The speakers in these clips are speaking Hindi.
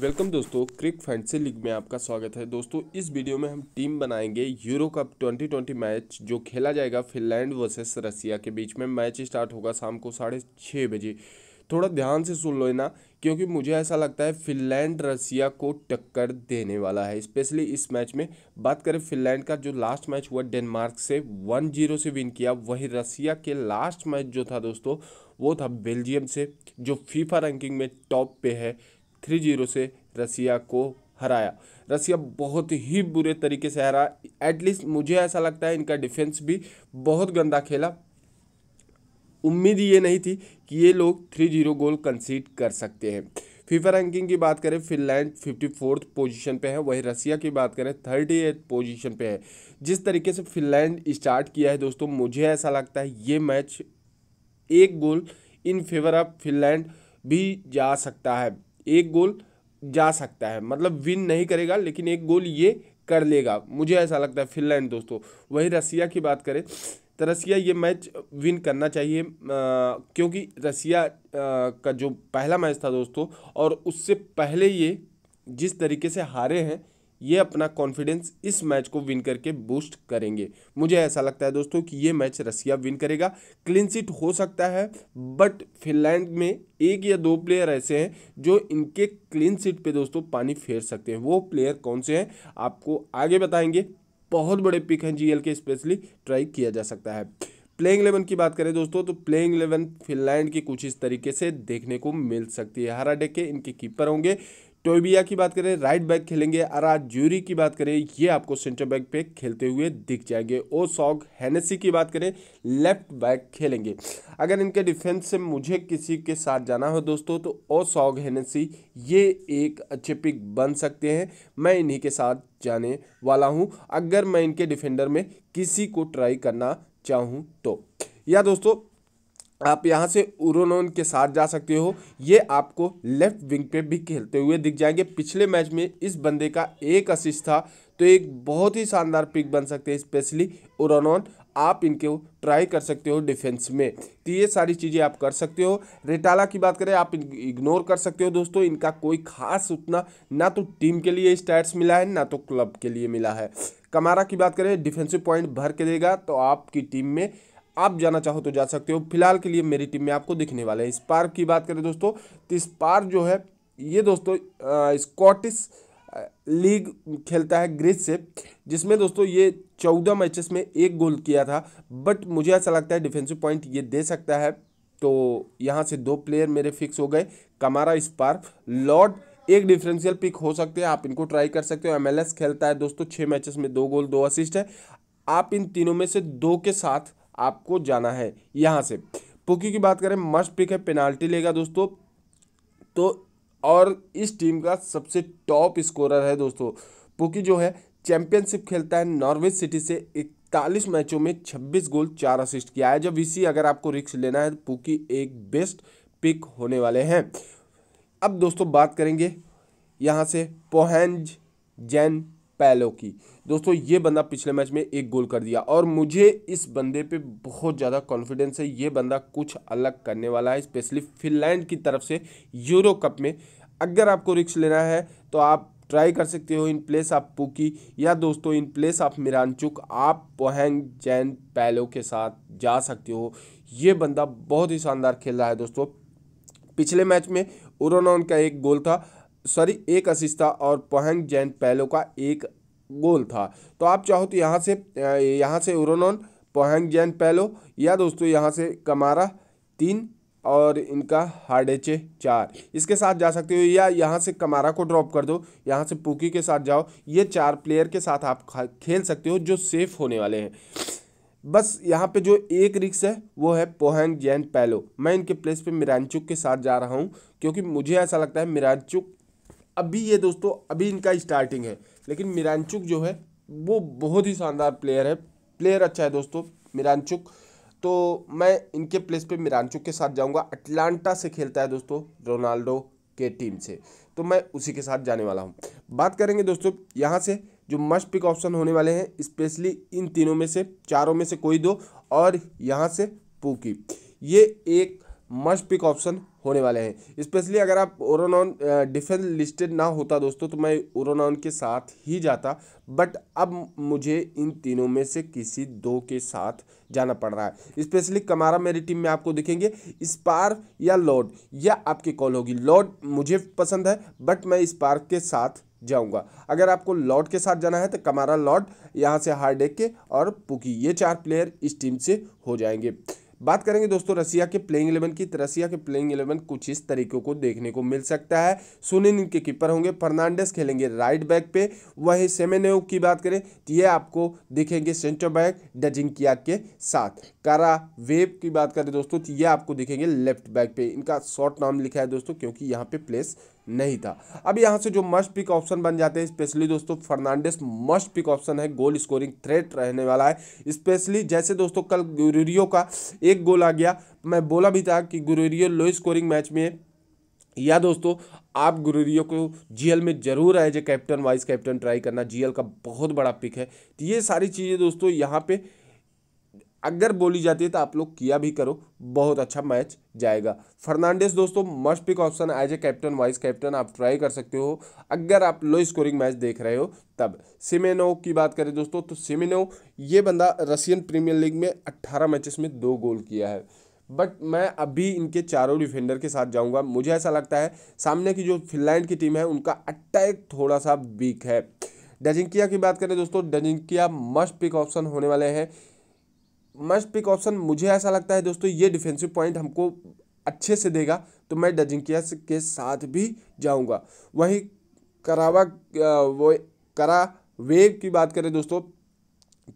वेलकम दोस्तों क्रिक फैंटसी लीग में आपका स्वागत है दोस्तों इस वीडियो में हम टीम बनाएंगे यूरो कप 2020 मैच जो खेला जाएगा फिनलैंड वर्सेस रसिया के बीच में मैच स्टार्ट होगा शाम को साढ़े छः बजे थोड़ा ध्यान से सुन लो ना क्योंकि मुझे ऐसा लगता है फिनलैंड रसिया को टक्कर देने वाला है स्पेशली इस मैच में बात करें फिनलैंड का जो लास्ट मैच हुआ डेनमार्क से वन जीरो से विन किया वही रसिया के लास्ट मैच जो था दोस्तों वो था बेल्जियम से जो फीफा रैंकिंग में टॉप पे है थ्री जीरो से रसिया को हराया रसिया बहुत ही बुरे तरीके से हरा एटलीस्ट मुझे ऐसा लगता है इनका डिफेंस भी बहुत गंदा खेला उम्मीद ये नहीं थी कि ये लोग थ्री जीरो गोल कंसीड कर सकते हैं फीफा रैंकिंग की बात करें फिनलैंड फिफ्टी फोर्थ पोजिशन पर है वहीं रसिया की बात करें थर्टी एट पोजिशन पर है जिस तरीके से फिनलैंड स्टार्ट किया है दोस्तों मुझे ऐसा लगता है ये मैच एक goal in favour of Finland भी जा सकता है एक गोल जा सकता है मतलब विन नहीं करेगा लेकिन एक गोल ये कर लेगा मुझे ऐसा लगता है फिनलैंड दोस्तों वही रसिया की बात करें तो रसिया ये मैच विन करना चाहिए आ, क्योंकि रसिया आ, का जो पहला मैच था दोस्तों और उससे पहले ये जिस तरीके से हारे हैं ये अपना कॉन्फिडेंस इस मैच को विन करके बूस्ट करेंगे मुझे ऐसा लगता है दोस्तों कि ये मैच रसिया विन करेगा क्लीन सीट हो सकता है बट फिनलैंड में एक या दो प्लेयर ऐसे हैं जो इनके क्लीन सीट पे दोस्तों पानी फेर सकते हैं वो प्लेयर कौन से हैं आपको आगे बताएंगे बहुत बड़े पिक हैं जीएल के स्पेशली ट्राई किया जा सकता है प्लेइंग इलेवन की बात करें दोस्तों तो प्लेइंग इलेवन फिनलैंड की कुछ इस तरीके से देखने को मिल सकती है हरा के इनके कीपर होंगे टोबिया की बात करें राइट बैक खेलेंगे अरा जूरी की बात करें ये आपको सेंटर बैक पे खेलते हुए दिख जाएंगे ओ सॉग हैनेसी की बात करें लेफ्ट बैक खेलेंगे अगर इनके डिफेंस से मुझे किसी के साथ जाना हो दोस्तों तो ओ सॉग हैनेसी ये एक अच्छे पिक बन सकते हैं मैं इन्हीं के साथ जाने वाला हूँ अगर मैं इनके डिफेंडर में किसी को ट्राई करना चाहूँ तो या दोस्तों आप यहाँ से उरोनोन के साथ जा सकते हो ये आपको लेफ्ट विंग पे भी खेलते हुए दिख जाएंगे पिछले मैच में इस बंदे का एक असिस्ट था तो एक बहुत ही शानदार पिक बन सकते हैं स्पेशली उरोनोन आप इनके ट्राई कर सकते हो डिफेंस में तो ये सारी चीज़ें आप कर सकते हो रेटाला की बात करें आप इग्नोर कर सकते हो दोस्तों इनका कोई खास उतना ना तो टीम के लिए स्टैट्स मिला है ना तो क्लब के लिए मिला है कमारा की बात करें डिफेंसिव पॉइंट भर के देगा तो आपकी टीम में आप जाना चाहो तो जा सकते हो फिलहाल के लिए मेरी टीम में आपको दिखने वाला है इस पार्क की बात करें दोस्तों तो इस पार्क जो है ये दोस्तों स्कॉटिश लीग खेलता है ग्रीस से जिसमें दोस्तों ये चौदह मैचेस में एक गोल किया था बट मुझे ऐसा लगता है डिफेंसिव पॉइंट ये दे सकता है तो यहाँ से दो प्लेयर मेरे फिक्स हो गए कमारा इस लॉर्ड एक डिफरेंशियल पिक हो सकते हैं आप इनको ट्राई कर सकते हो एमएलएस खेलता है दोस्तों छः मैचेस में दो गोल दो असिस्ट है आप इन तीनों में से दो के साथ आपको जाना है यहाँ से पुकी की बात करें मस्ट पिक है पेनाल्टी लेगा दोस्तों तो और इस टीम का सबसे टॉप स्कोरर है दोस्तों पुकी जो है चैंपियनशिप खेलता है नॉर्वे सिटी से इकतालीस मैचों में छब्बीस गोल चार असिस्ट किया है जब इसी अगर आपको रिक्स लेना है तो पुकी एक बेस्ट पिक होने वाले हैं अब दोस्तों बात करेंगे यहाँ से पोहेंज जैन पैलो की दोस्तों ये बंदा पिछले मैच में एक गोल कर दिया और मुझे इस बंदे पे बहुत ज़्यादा कॉन्फिडेंस है ये बंदा कुछ अलग करने वाला है स्पेशली फिनलैंड की तरफ से यूरो कप में अगर आपको रिक्स लेना है तो आप ट्राई कर सकते हो इन प्लेस ऑफ पुकी या दोस्तों इन प्लेस ऑफ मिरानचुक आप पोहेंग जैन पैलो के साथ जा सकते हो ये बंदा बहुत ही शानदार खेल रहा है दोस्तों पिछले मैच में उरोनॉन का एक गोल था सॉरी एक था और पहंग जैन पैलो का एक गोल था तो आप चाहो तो यहाँ से यहाँ से उरोनोन पहंग जैन पैलो या दोस्तों यहाँ से कमारा तीन और इनका हार्डेचे चार इसके साथ जा सकते हो या यहाँ से कमारा को ड्रॉप कर दो यहाँ से पुकी के साथ जाओ ये चार प्लेयर के साथ आप खेल सकते हो जो सेफ होने वाले हैं बस यहाँ पे जो एक रिक्स है वो है पोहंग जैन पैलो मैं इनके प्लेस पे मिरानचुक के साथ जा रहा हूँ क्योंकि मुझे ऐसा लगता है मिरानचुक अभी ये दोस्तों अभी इनका स्टार्टिंग है लेकिन मिरानचुक जो है वो बहुत ही शानदार प्लेयर है प्लेयर अच्छा है दोस्तों मिरानचुक तो मैं इनके प्लेस पे मिरानचुक के साथ जाऊंगा अटलांटा से खेलता है दोस्तों रोनाल्डो के टीम से तो मैं उसी के साथ जाने वाला हूँ बात करेंगे दोस्तों यहाँ से जो मस्ट पिक ऑप्शन होने वाले हैं स्पेशली इन तीनों में से चारों में से कोई दो और यहाँ से पूकी ये एक मस्ट पिक ऑप्शन होने वाले हैं स्पेशली अगर आप ओरोनॉन डिफेंस लिस्टेड ना होता दोस्तों तो मैं ओरोनॉन के साथ ही जाता बट अब मुझे इन तीनों में से किसी दो के साथ जाना पड़ रहा है स्पेशली कमारा मेरी टीम में आपको दिखेंगे स्पार या लॉर्ड या आपकी कॉल होगी लॉर्ड मुझे पसंद है बट मैं स्पार के साथ जाऊंगा अगर आपको लॉर्ड के साथ जाना है तो कमारा लॉर्ड यहाँ से हार्डेक के और पुकी ये चार प्लेयर इस टीम से हो जाएंगे बात करेंगे दोस्तों रसिया के प्लेइंग इलेवन की तो रसिया के प्लेइंग इलेवन कुछ इस तरीके को देखने को मिल सकता है सुनील के कीपर होंगे फर्नांडेस खेलेंगे राइट बैक पे वही सेमेनेव की बात करें तो ये आपको दिखेंगे सेंटर बैक किया के साथ कारा वेब की बात करें दोस्तों तो ये आपको दिखेंगे लेफ्ट बैक पे इनका शॉर्ट नाम लिखा है दोस्तों क्योंकि यहाँ पे प्लेस नहीं था अब यहाँ से जो मस्ट पिक ऑप्शन बन जाते हैं स्पेशली दोस्तों फर्नांडिस मस्ट पिक ऑप्शन है गोल स्कोरिंग थ्रेट रहने वाला है स्पेशली जैसे दोस्तों कल गुरेरियो का एक गोल आ गया मैं बोला भी था कि गुरेरियो लो स्कोरिंग मैच में या दोस्तों आप गुरेरियो को जीएल में जरूर आए जे कैप्टन वाइस कैप्टन ट्राई करना जीएल का बहुत बड़ा पिक है तो ये सारी चीज़ें दोस्तों यहाँ पर अगर बोली जाती है तो आप लोग किया भी करो बहुत अच्छा मैच जाएगा फर्नांडिस दोस्तों must pick option as a captain vice captain आप ट्राई कर सकते हो अगर आप लो स्कोरिंग मैच देख रहे हो तब सिमेनो की बात करें दोस्तों तो सिमेनो ये बंदा रशियन प्रीमियर लीग में अट्ठारह मैचेस में दो गोल किया है बट मैं अभी इनके चारों डिफेंडर के साथ जाऊंगा मुझे ऐसा लगता है सामने की जो फिनलैंड की टीम है उनका अटैक थोड़ा सा वीक है डजिंकिया की बात करें दोस्तों डजिंकिया मस्ट पिक ऑप्शन होने वाले हैं मस्ट पिक ऑप्शन मुझे ऐसा लगता है दोस्तों ये डिफेंसिव पॉइंट हमको अच्छे से देगा तो मैं डजिंकिया के साथ भी जाऊंगा वहीं करावा वो करा वेव की बात करें दोस्तों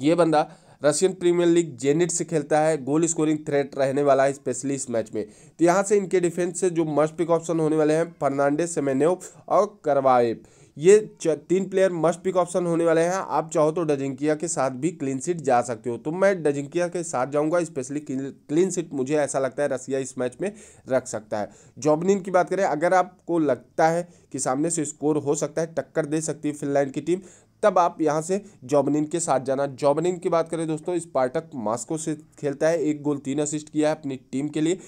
ये बंदा रशियन प्रीमियर लीग जेनिट से खेलता है गोल स्कोरिंग थ्रेट रहने वाला है स्पेशली इस मैच में तो यहाँ से इनके डिफेंस से जो मस्ट पिक ऑप्शन होने वाले हैं फर्नांडेस सेमेनोव और करवाएव ये तीन प्लेयर मस्ट पिक ऑप्शन होने वाले हैं आप चाहो तो डजिंकिया के साथ भी क्लीन सीट जा सकते हो तो मैं डजिंकिया के साथ जाऊंगा स्पेशली क्लीन सीट मुझे ऐसा लगता है रसिया इस मैच में रख सकता है जॉबनिन की बात करें अगर आपको लगता है कि सामने से स्कोर हो सकता है टक्कर दे सकती है फिनलैंड की टीम तब आप यहाँ से जॉबनिन के साथ जाना जॉबनिन की बात करें दोस्तों स्पार्टक मास्को से खेलता है एक गोल तीन असिस्ट किया है अपनी टीम के लिए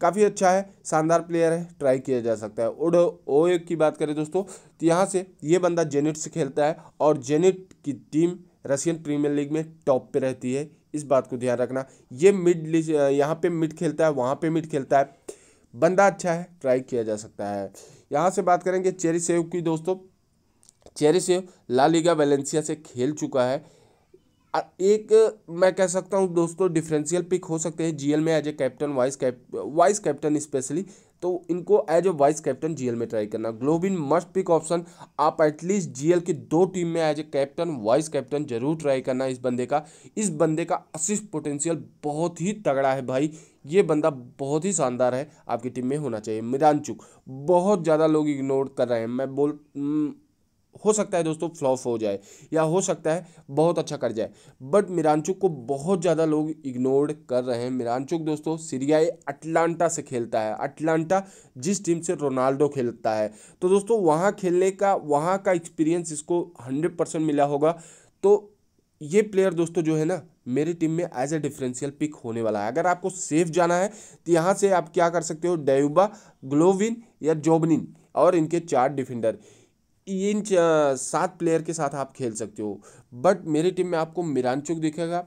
काफ़ी अच्छा है शानदार प्लेयर है ट्राई किया जा सकता है उड ओ की बात करें दोस्तों तो यहाँ से ये बंदा जेनेट से खेलता है और जेनेट की टीम रशियन प्रीमियर लीग में टॉप पे रहती है इस बात को ध्यान रखना ये मिड यहाँ पे मिड खेलता है वहाँ पे मिड खेलता है बंदा अच्छा है ट्राई किया जा सकता है यहाँ से बात करेंगे चेरी सेव की दोस्तों चेरी सेव लालिगा वैलेंसिया से खेल चुका है एक मैं कह सकता हूँ दोस्तों डिफरेंशियल पिक हो सकते हैं जीएल में as a captain vice cap vice captain specially तो इनको as a vice captain GL में ट्राई करना ग्लोबिन मस्ट पिक ऑप्शन आप एटलीस्ट जीएल की दो टीम में as a captain vice captain जरूर ट्राई करना इस बंदे का इस बंदे का असिस्ट पोटेंशियल बहुत ही तगड़ा है भाई ये बंदा बहुत ही शानदार है आपकी टीम में होना चाहिए मिदान बहुत ज़्यादा लोग इग्नोर कर रहे हैं मैं बोल हम्म, हो सकता है दोस्तों फ्लॉप हो जाए या हो सकता है बहुत अच्छा कर जाए बट मिरानचुक को बहुत ज़्यादा लोग इग्नोर कर रहे हैं मिरानचुक दोस्तों सीरियाई अटलांटा से खेलता है अटलांटा जिस टीम से रोनाल्डो खेलता है तो दोस्तों वहाँ खेलने का वहाँ का एक्सपीरियंस इसको हंड्रेड परसेंट मिला होगा तो ये प्लेयर दोस्तों जो है ना मेरी टीम में एज ए डिफरेंशियल पिक होने वाला है अगर आपको सेफ जाना है तो यहाँ से आप क्या कर सकते हो डेयूबा ग्लोविन या जोबनिन और इनके चार डिफेंडर इन सात प्लेयर के साथ आप खेल सकते हो बट मेरी टीम में आपको मिरानचुक दिखेगा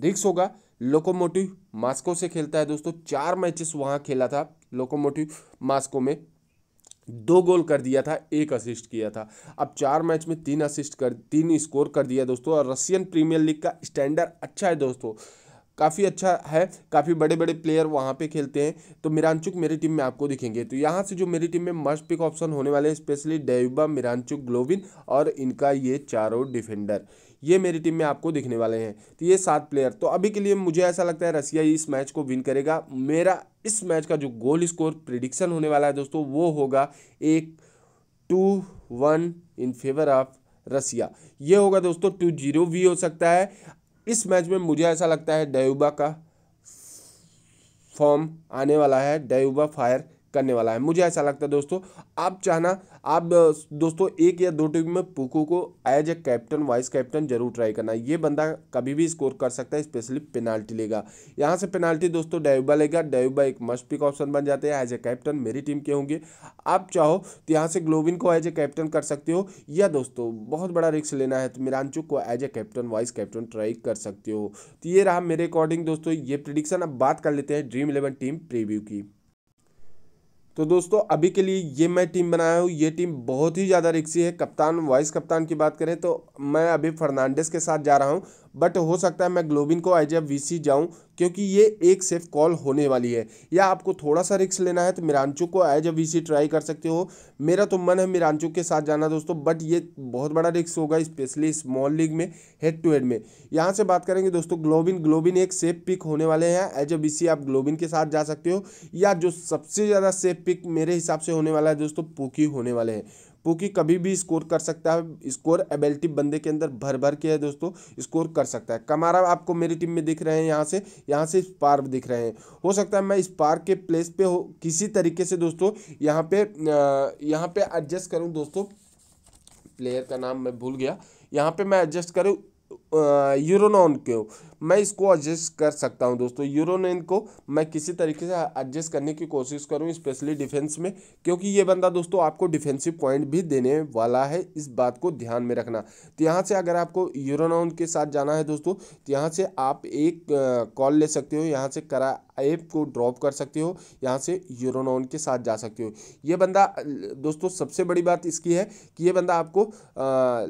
रिक्स होगा लोकोमोटिव मास्को से खेलता है दोस्तों चार मैचेस वहाँ खेला था लोकोमोटिव मास्को में दो गोल कर दिया था एक असिस्ट किया था अब चार मैच में तीन असिस्ट कर तीन स्कोर कर दिया दोस्तों और रशियन प्रीमियर लीग का स्टैंडर्ड अच्छा है दोस्तों काफ़ी अच्छा है काफ़ी बड़े बड़े प्लेयर वहाँ पे खेलते हैं तो मिरानचुक मेरी टीम में आपको दिखेंगे तो यहाँ से जो मेरी टीम में मस्ट पिक ऑप्शन होने वाले हैं स्पेशली डेविबा मिरानचुक ग्लोविन और इनका ये चारों डिफेंडर ये मेरी टीम में आपको दिखने वाले हैं तो ये सात प्लेयर तो अभी के लिए मुझे ऐसा लगता है रसिया इस मैच को विन करेगा मेरा इस मैच का जो गोल स्कोर प्रिडिक्शन होने वाला है दोस्तों वो होगा एक two one in favour of Russia ये होगा दोस्तों टू जीरो भी हो सकता है इस मैच में मुझे ऐसा लगता है डयूबा का फॉर्म आने वाला है डयूबा फायर करने वाला है मुझे ऐसा लगता है दोस्तों आप चाहना आप दोस्तों एक या दो टीम में पुको को as a captain vice captain जरूर ट्राई करना ये बंदा कभी भी स्कोर कर सकता है स्पेशली पेनाल्टी लेगा यहाँ से पेनाल्टी दोस्तों डायूबा लेगा डायूबा एक मस्ट पिक ऑप्शन बन जाते हैं एज ए कैप्टन मेरी टीम के होंगे आप चाहो तो यहाँ से ग्लोविन को एज ए कैप्टन कर सकते हो या दोस्तों बहुत बड़ा रिक्स लेना है तो मिरानचुक को as a captain vice captain try कर सकते हो तो ये रहा मेरे अकॉर्डिंग दोस्तों ये प्रिडिक्शन अब बात कर लेते हैं ड्रीम इलेवन टीम प्रीव्यू की तो दोस्तों अभी के लिए ये मैं टीम बनाया हूँ ये टीम बहुत ही ज़्यादा रिक्सी है कप्तान वाइस कप्तान की बात करें तो मैं अभी फर्नांडिस के साथ जा रहा हूँ बट हो सकता है मैं ग्लोबिन को आई जब वी जाऊँ क्योंकि ये एक सेफ कॉल होने वाली है या आपको थोड़ा सा रिक्स लेना है तो मिरांचू को एज वी सी ट्राई कर सकते हो मेरा तो मन है मिरांचू के साथ जाना दोस्तों बट ये बहुत बड़ा रिक्स होगा स्पेशली स्मॉल लीग में हेड टू हेड में यहाँ से बात करेंगे दोस्तों ग्लोबिन ग्लोबिन एक सेफ पिक होने वाले हैं एज अ सी आप ग्लोबिन के साथ जा सकते हो या जो सबसे ज़्यादा सेफ पिक मेरे हिसाब से होने वाला है दोस्तों पुकी होने वाले हैं पुकी कभी भी स्कोर कर सकता है स्कोर एबिलिटी बंदे के अंदर भर भर के है दोस्तों स्कोर कर सकता है कमारा आपको मेरी टीम में दिख रहे हैं यहाँ से यहाँ से स्पार्क दिख रहे हैं हो सकता है मैं स्पार्क के प्लेस पे हो किसी तरीके से दोस्तों यहाँ पे यहाँ पे एडजस्ट करूँ दोस्तों प्लेयर का नाम मैं भूल गया यहाँ पे मैं एडजस्ट करूँ यूरोनॉन को मैं इसको एडजस्ट कर सकता हूं दोस्तों यूरोनॉन को मैं किसी तरीके से एडजस्ट करने की कोशिश करूं स्पेशली डिफेंस में क्योंकि ये बंदा दोस्तों आपको डिफेंसिव पॉइंट भी देने वाला है इस बात को ध्यान में रखना तो यहाँ से अगर आपको यूरोनॉन के साथ जाना है दोस्तों तो यहाँ से आप एक कॉल ले सकते हो यहाँ से करा एप को ड्रॉप कर सकते हो यहाँ से यूरोनॉन के साथ जा सकते हो ये बंदा दोस्तों सबसे बड़ी बात इसकी है कि ये बंदा आपको आ,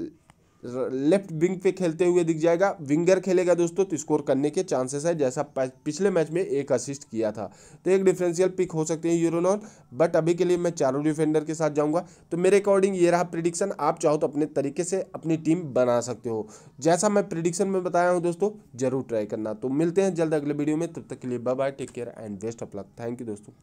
लेफ्ट विंग पे खेलते हुए दिख जाएगा विंगर खेलेगा दोस्तों तो स्कोर करने के चांसेस है जैसा पिछले मैच में एक असिस्ट किया था तो एक डिफरेंशियल पिक हो सकते हैं यूरोनॉन बट अभी के लिए मैं चारों डिफेंडर के साथ जाऊंगा तो मेरे अकॉर्डिंग ये रहा प्रिडिक्शन आप चाहो तो अपने तरीके से अपनी टीम बना सकते हो जैसा मैं प्रिडिक्शन में बताया हूँ दोस्तों जरूर ट्राई करना तो मिलते हैं जल्द अगले वीडियो में तब तक के लिए bye bye take care and best of luck thank you दोस्तों